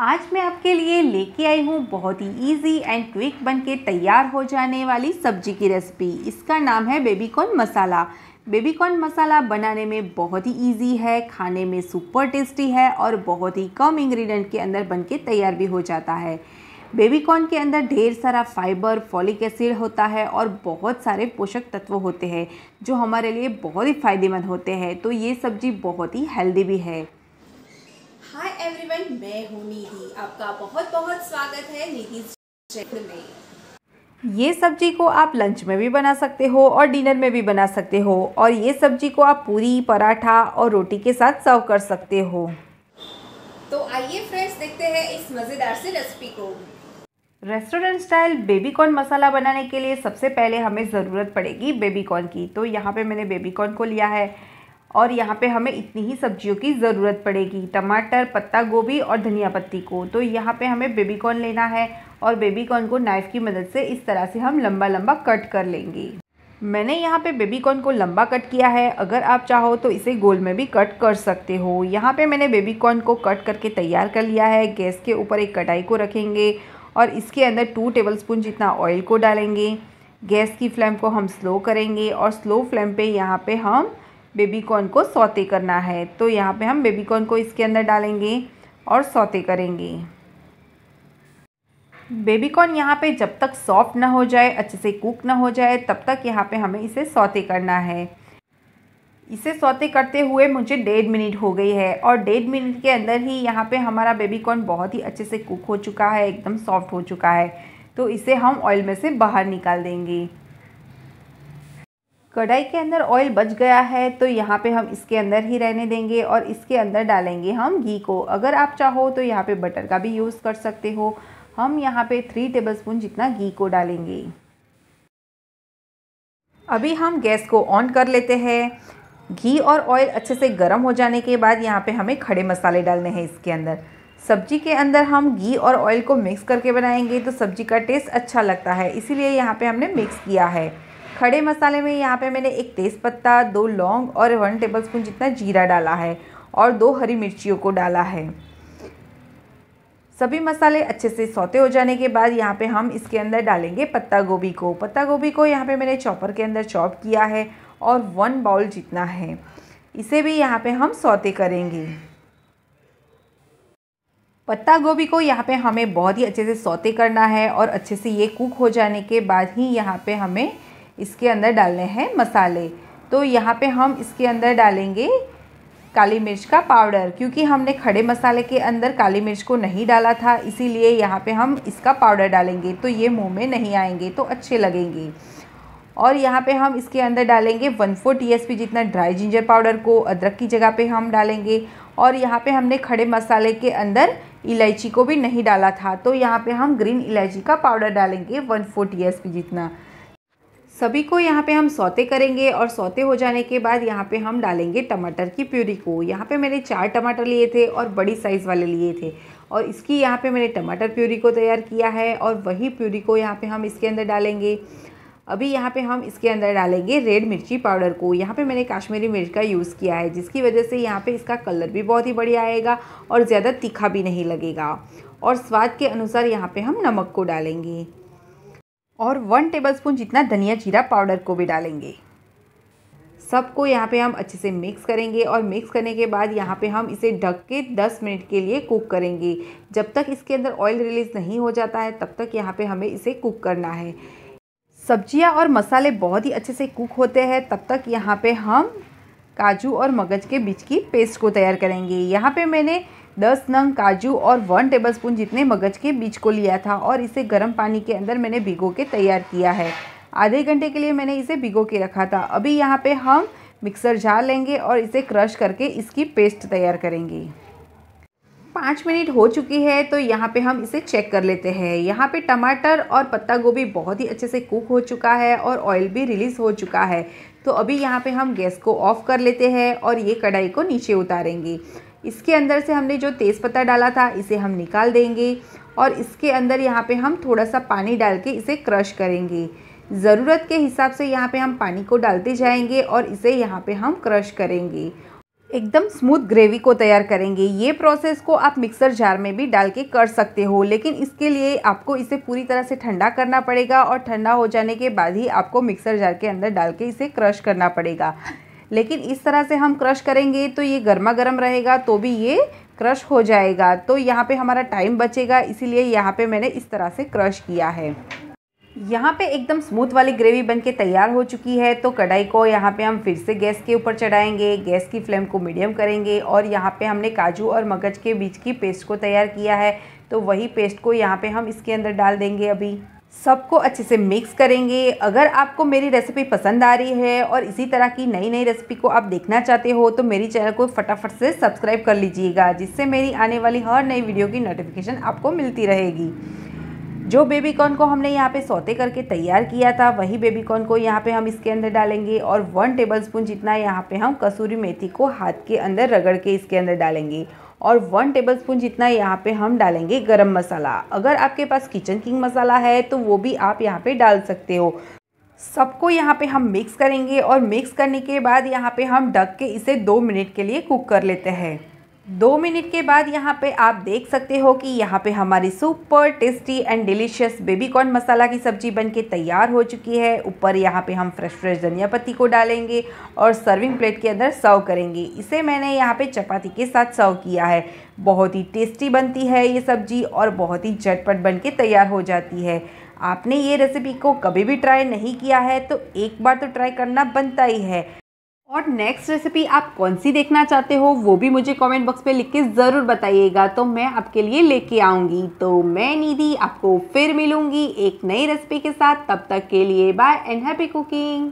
आज मैं आपके लिए लेके आई हूँ बहुत ही इजी एंड क्विक बन के तैयार हो जाने वाली सब्जी की रेसिपी इसका नाम है baby corn masala baby corn masala बनाने में बहुत ही इजी है खाने में सुपर टेस्टी है और बहुत ही कम इंग्रेडिएंट के अंदर बन के तैयार भी हो जाता है बेबी कॉर्न के अंदर ढेर सारा फाइबर फॉलिक एसिड होता है और बहुत सारे पोषक तत्व होते हैं जो हमारे लिए बहुत ही फायदेमंद होते हैं तो ये सब्जी बहुत ही हेल्दी भी है एवरीवन मैं हूं निधि आपका बहुत बहुत स्वागत है निधि में ये सब्जी को आप लंच में भी बना सकते हो और डिनर में भी बना सकते हो और ये सब्जी को आप पूरी पराठा और रोटी के साथ सर्व कर सकते हो तो आइए फ्रेंड्स देखते हैं इस मज़ेदार से रेसिपी को restaurant style baby corn masala बनाने के लिए सबसे पहले हमें ज़रूरत पड़ेगी बेबी कॉर्न की तो यहाँ पे मैंने बेबी कॉर्न को लिया है और यहाँ पे हमें इतनी ही सब्जियों की ज़रूरत पड़ेगी टमाटर पत्ता गोभी और धनिया पत्ती को तो यहाँ पे हमें बेबी कॉर्न लेना है और बेबी कॉर्न को नाइफ़ की मदद से इस तरह से हम लंबा लंबा कट कर लेंगे मैंने यहाँ पे बेबी कॉर्न को लंबा कट किया है अगर आप चाहो तो इसे गोल में भी कट कर सकते हो यहाँ पे मैंने बेबी कॉर्न को कट करके तैयार कर लिया है गैस के ऊपर एक कटाई को रखेंगे और इसके अंदर टू टेबलस्पून जितना ऑयल को डालेंगे गैस की फ्लेम को हम स्लो करेंगे और स्लो फ्लेम पे यहाँ पे हम बेबी कॉर्न को सौते करना है तो यहाँ पे हम बेबी कॉर्न को इसके अंदर डालेंगे और सौते करेंगे बेबी कॉर्न यहाँ पे जब तक सॉफ्ट ना हो जाए अच्छे से कुक ना हो जाए तब तक यहाँ पे हमें इसे सौते करना है इसे सौते करते हुए मुझे डेढ़ मिनट हो गई है और डेढ़ मिनट के अंदर ही यहाँ पे हमारा बेबी कॉर्न बहुत ही अच्छे से कुक हो चुका है एकदम सॉफ्ट हो चुका है तो इसे हम ऑयल में से बाहर निकाल देंगे कढ़ाई के अंदर ऑयल बच गया है तो यहाँ पे हम इसके अंदर ही रहने देंगे और इसके अंदर डालेंगे हम घी को अगर आप चाहो तो यहाँ पे बटर का भी यूज़ कर सकते हो हम यहाँ पे थ्री टेबलस्पून जितना घी को डालेंगे अभी हम गैस को ऑन कर लेते हैं घी और ऑयल अच्छे से गर्म हो जाने के बाद यहाँ पर हमें खड़े मसाले डालने हैं इसके अंदर सब्जी के अंदर हम घी और ऑयल को मिक्स करके बनाएंगे तो सब्जी का टेस्ट अच्छा लगता है इसीलिए यहाँ पे हमने मिक्स किया है खड़े मसाले में यहाँ पे मैंने एक तेज़पत्ता दो लौंग और वन टेबलस्पून जितना जीरा डाला है और दो हरी मिर्चियों को डाला है सभी मसाले अच्छे से सौते हो जाने के बाद यहाँ पे हम इसके अंदर डालेंगे पत्ता गोभी को पत्ता गोभी को यहाँ पे मैंने चॉपर के अंदर चॉप किया है और वन बाउल जितना है इसे भी यहाँ पे हम सौते करेंगे पत्ता गोभी को यहाँ पे हमें बहुत ही अच्छे से सौते करना है और अच्छे से ये कुक हो जाने के बाद ही यहाँ पे हमें इसके अंदर डालने हैं मसाले तो यहाँ पे हम इसके अंदर डालेंगे काली मिर्च का पाउडर क्योंकि हमने खड़े मसाले के अंदर काली मिर्च को नहीं डाला था इसीलिए यहाँ पे हम इसका पाउडर डालेंगे तो ये मुंह में नहीं आएंगे तो अच्छे लगेंगे और यहाँ पे हम इसके अंदर डालेंगे one four T S P जितना ड्राई जिंजर पाउडर को अदरक की जगह पे हम डालेंगे और यहाँ पे हमने खड़े मसाले के अंदर इलायची को भी नहीं डाला था तो यहाँ पे हम ग्रीन इलायची का पाउडर डालेंगे one four T S P जितना सभी को यहाँ पे हम सौते करेंगे और सौते हो जाने के बाद यहाँ पे हम डालेंगे टमाटर की प्यूरी को यहाँ पे मैंने चार टमाटर लिए थे और बड़ी साइज़ वाले लिए थे और इसकी यहाँ पे मैंने टमाटर प्यूरी को तैयार किया है और वही प्यूरी को यहाँ पे हम इसके अंदर डालेंगे अभी यहाँ पे हम इसके अंदर डालेंगे रेड मिर्ची पाउडर को यहाँ पे मैंने काश्मीरी मिर्च का यूज़ किया है जिसकी वजह से यहाँ पे इसका कलर भी बहुत ही बढ़िया आएगा और ज़्यादा तीखा भी नहीं लगेगा और स्वाद के अनुसार यहाँ पे हम नमक को डालेंगे और वन टेबलस्पून जितना धनिया जीरा पाउडर को भी डालेंगे सबको यहाँ पे हम अच्छे से मिक्स करेंगे और मिक्स करने के बाद यहाँ पे हम इसे ढक के 10 मिनट के लिए कुक करेंगे जब तक इसके अंदर ऑयल रिलीज़ नहीं हो जाता है तब तक यहाँ पे हमें इसे कुक करना है सब्जियाँ और मसाले बहुत ही अच्छे से कुक होते हैं तब तक यहाँ पे हम काजू और मगज के बीज की पेस्ट को तैयार करेंगे यहाँ पर मैंने दस नंग काजू और वन टेबलस्पून जितने मगज के बीज को लिया था और इसे गर्म पानी के अंदर मैंने भिगो के तैयार किया है आधे घंटे के लिए मैंने इसे भिगो के रखा था अभी यहाँ पे हम मिक्सर जार लेंगे और इसे क्रश करके इसकी पेस्ट तैयार करेंगे पाँच मिनट हो चुकी है तो यहाँ पे हम इसे चेक कर लेते हैं यहाँ पे टमाटर और पत्ता गोभी बहुत ही अच्छे से कुक हो चुका है और ऑयल भी रिलीज़ हो चुका है तो अभी यहाँ पे हम गैस को ऑफ़ कर लेते हैं और ये कढ़ाई को नीचे उतारेंगे इसके अंदर से हमने जो तेज़पत्ता डाला था इसे हम निकाल देंगे और इसके अंदर यहाँ पे हम थोड़ा सा पानी डाल के इसे क्रश करेंगे ज़रूरत के हिसाब से यहाँ पे हम पानी को डालते जाएंगे और इसे यहाँ पे हम क्रश करेंगे एकदम स्मूथ ग्रेवी को तैयार करेंगे ये प्रोसेस को आप मिक्सर जार में भी डाल के कर सकते हो लेकिन इसके लिए आपको इसे पूरी तरह से ठंडा करना पड़ेगा और ठंडा हो जाने के बाद ही आपको मिक्सर जार के अंदर डाल के इसे क्रश करना पड़ेगा लेकिन इस तरह से हम क्रश करेंगे तो ये गर्मा गर्म रहेगा तो भी ये क्रश हो जाएगा तो यहाँ पे हमारा टाइम बचेगा इसीलिए यहाँ पे मैंने इस तरह से क्रश किया है यहाँ पे एकदम स्मूथ वाली ग्रेवी बनके तैयार हो चुकी है तो कढ़ाई को यहाँ पे हम फिर से गैस के ऊपर चढ़ाएंगे गैस की फ्लेम को मीडियम करेंगे और यहाँ पे हमने काजू और मगज के बीच की पेस्ट को तैयार किया है तो वही पेस्ट को यहाँ पे हम इसके अंदर डाल देंगे अभी सबको अच्छे से मिक्स करेंगे अगर आपको मेरी रेसिपी पसंद आ रही है और इसी तरह की नई नई रेसिपी को आप देखना चाहते हो तो मेरी चैनल को फटाफट से सब्सक्राइब कर लीजिएगा जिससे मेरी आने वाली हर नई वीडियो की नोटिफिकेशन आपको मिलती रहेगी जो बेबी कॉर्न को हमने यहाँ पे सौते करके तैयार किया था वही बेबी कॉर्न को यहाँ पे हम इसके अंदर डालेंगे और वन टेबलस्पून जितना यहाँ पे हम कसूरी मेथी को हाथ के अंदर रगड़ के इसके अंदर डालेंगे और वन टेबलस्पून जितना यहाँ पे हम डालेंगे गरम मसाला अगर आपके पास किचन किंग मसाला है तो वो भी आप यहाँ पे डाल सकते हो सबको यहाँ पे हम मिक्स करेंगे और मिक्स करने के बाद यहाँ पे हम ढक के इसे दो मिनट के लिए कुक कर लेते हैं दो मिनट के बाद यहाँ पे आप देख सकते हो कि यहाँ पे हमारी super tasty and delicious baby corn masala की सब्जी बनके तैयार हो चुकी है ऊपर यहाँ पे हम फ्रेश फ्रेश धनिया पत्ती को डालेंगे और सर्विंग प्लेट के अंदर सर्व करेंगे इसे मैंने यहाँ पे चपाती के साथ सर्व किया है बहुत ही टेस्टी बनती है ये सब्जी और बहुत ही झटपट बन तैयार हो जाती है आपने ये रेसिपी को कभी भी ट्राई नहीं किया है तो एक बार तो ट्राई करना बनता ही है और नेक्स्ट रेसिपी आप कौन सी देखना चाहते हो वो भी मुझे कमेंट बॉक्स पे लिख के ज़रूर बताइएगा तो मैं आपके लिए लेके आऊँगी तो मैं निधि आपको फिर मिलूँगी एक नई रेसिपी के साथ तब तक के लिए बाय एंड हैप्पी कुकिंग